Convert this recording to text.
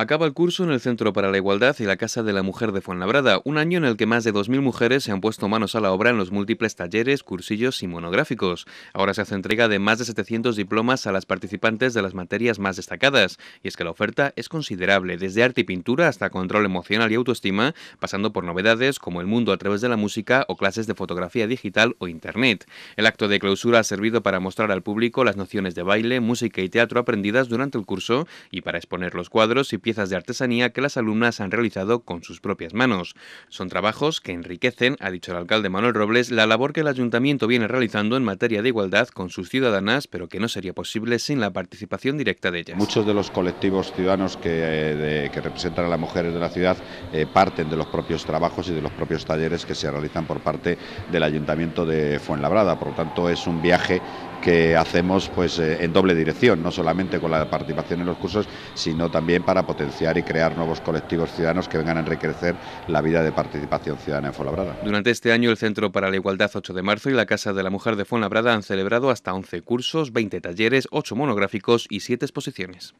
Acaba el curso en el Centro para la Igualdad y la Casa de la Mujer de Fuenlabrada, un año en el que más de 2.000 mujeres se han puesto manos a la obra en los múltiples talleres, cursillos y monográficos. Ahora se hace entrega de más de 700 diplomas a las participantes de las materias más destacadas, y es que la oferta es considerable, desde arte y pintura hasta control emocional y autoestima, pasando por novedades como el mundo a través de la música o clases de fotografía digital o internet. El acto de clausura ha servido para mostrar al público las nociones de baile, música y teatro aprendidas durante el curso y para exponer los cuadros y piezas de artesanía que las alumnas han realizado con sus propias manos. Son trabajos que enriquecen, ha dicho el alcalde Manuel Robles, la labor que el ayuntamiento viene realizando en materia de igualdad con sus ciudadanas, pero que no sería posible sin la participación directa de ellas. Muchos de los colectivos ciudadanos que, eh, que representan a las mujeres de la ciudad eh, parten de los propios trabajos y de los propios talleres que se realizan por parte del ayuntamiento de Fuenlabrada. Por lo tanto, es un viaje que hacemos pues, eh, en doble dirección, no solamente con la participación en los cursos, sino también para y crear nuevos colectivos ciudadanos que vengan a enriquecer la vida de participación ciudadana en Fuenlabrada. Durante este año, el Centro para la Igualdad 8 de marzo y la Casa de la Mujer de Fuenlabrada han celebrado hasta 11 cursos, 20 talleres, 8 monográficos y 7 exposiciones.